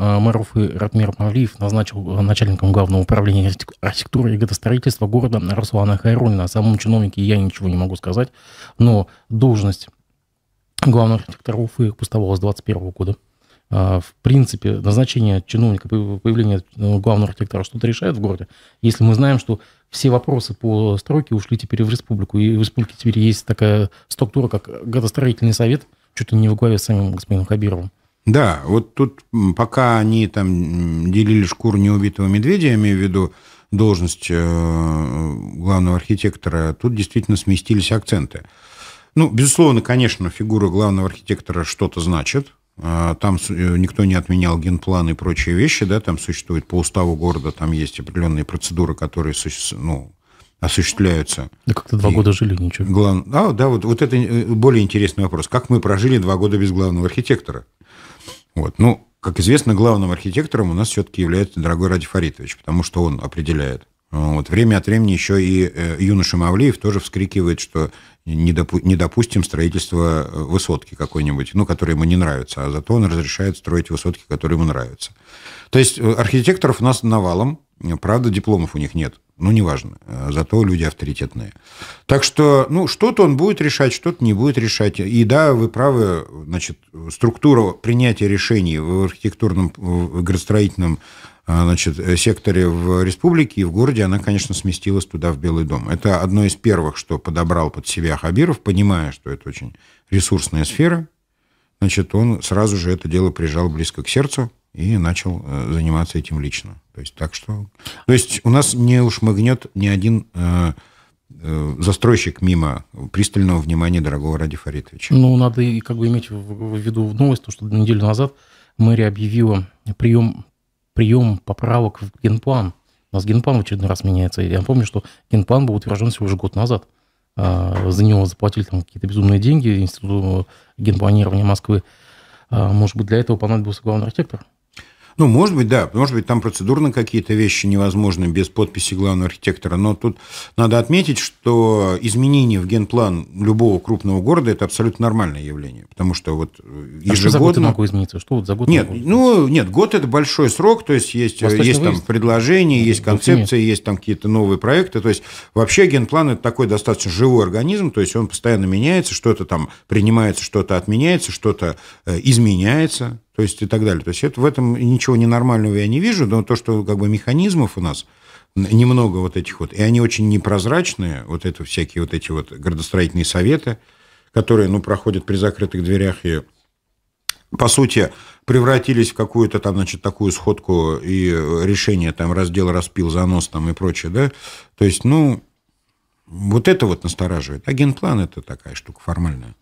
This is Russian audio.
А, Маруф и Ратмир Мавлиев назначил э, начальником главного управления архитектуры и градостроительства города Руслана Хайрунина. О самом чиновнике я ничего не могу сказать, но должность главного архитектора Уфы пустовала с 21 года. А, в принципе, назначение чиновника, появление э, главного архитектора что-то решает в городе, если мы знаем, что все вопросы по стройке ушли теперь в республику, и в республике теперь есть такая структура, как градостроительный совет, что-то не в главе с самим господином Хабировым, да, вот тут пока они там делили шкуру неубитого медведя, я имею в виду должность э, главного архитектора, тут действительно сместились акценты. Ну, безусловно, конечно, фигура главного архитектора что-то значит. А, там э, никто не отменял генплан и прочие вещи, да, там существует по уставу города, там есть определенные процедуры, которые ну, осуществляются. Да как-то два и года жили, ничего. Глав... А, да, вот, вот это э, более интересный вопрос. Как мы прожили два года без главного архитектора? Вот. Ну, как известно, главным архитектором у нас все-таки является дорогой Ради Фаритович, потому что он определяет. Вот. Время от времени еще и э, юноша Мавлеев тоже вскрикивает, что не, допу- не допустим строительство э, высотки какой-нибудь, ну, которая ему не нравится, а зато он разрешает строить высотки, которые ему нравятся. То есть э, архитекторов у нас навалом, правда, дипломов у них нет. Ну, неважно. Э, зато люди авторитетные. Так что, ну, что-то он будет решать, что-то не будет решать. И да, вы правы, значит, структура принятия решений в архитектурном, в градостроительном э, значит, секторе в республике и в городе, она, конечно, сместилась туда, в Белый дом. Это одно из первых, что подобрал под себя Хабиров, понимая, что это очень ресурсная сфера. Значит, он сразу же это дело прижал близко к сердцу и начал э, заниматься этим лично. То есть, так что... То есть у нас не уж магнет ни один э, э, застройщик мимо пристального внимания дорогого Ради Фаритовича. Ну, надо и как бы иметь в, в виду новость, то, что неделю назад мэрия объявила прием, прием поправок в генплан. У нас генплан в очередной раз меняется. Я помню, что генплан был утвержден всего уже год назад. А, за него заплатили там какие-то безумные деньги Институту генпланирования Москвы. А, может быть, для этого понадобился главный архитектор? Ну, может быть, да. Может быть, там процедурно какие-то вещи невозможны без подписи главного архитектора. Но тут надо отметить, что изменение в генплан любого крупного города – это абсолютно нормальное явление. Потому что вот ежегодно... Э, а что за год могу измениться? Что вот за год? Нет, могу... ну, нет, год – это большой срок. То есть есть, э, есть там предложения, есть концепции, есть там какие-то новые проекты. То есть вообще генплан – это такой достаточно живой организм. То есть он постоянно меняется, что-то там принимается, что-то отменяется, что-то э, изменяется то есть и так далее. То есть это, в этом ничего ненормального я не вижу, но то, что как бы механизмов у нас немного вот этих вот, и они очень непрозрачные, вот это всякие вот эти вот градостроительные советы, которые, ну, проходят при закрытых дверях и по сути, превратились в какую-то там, значит, такую сходку и решение там раздел, распил, занос там и прочее, да. То есть, ну, вот это вот настораживает. А генплан – это такая штука формальная.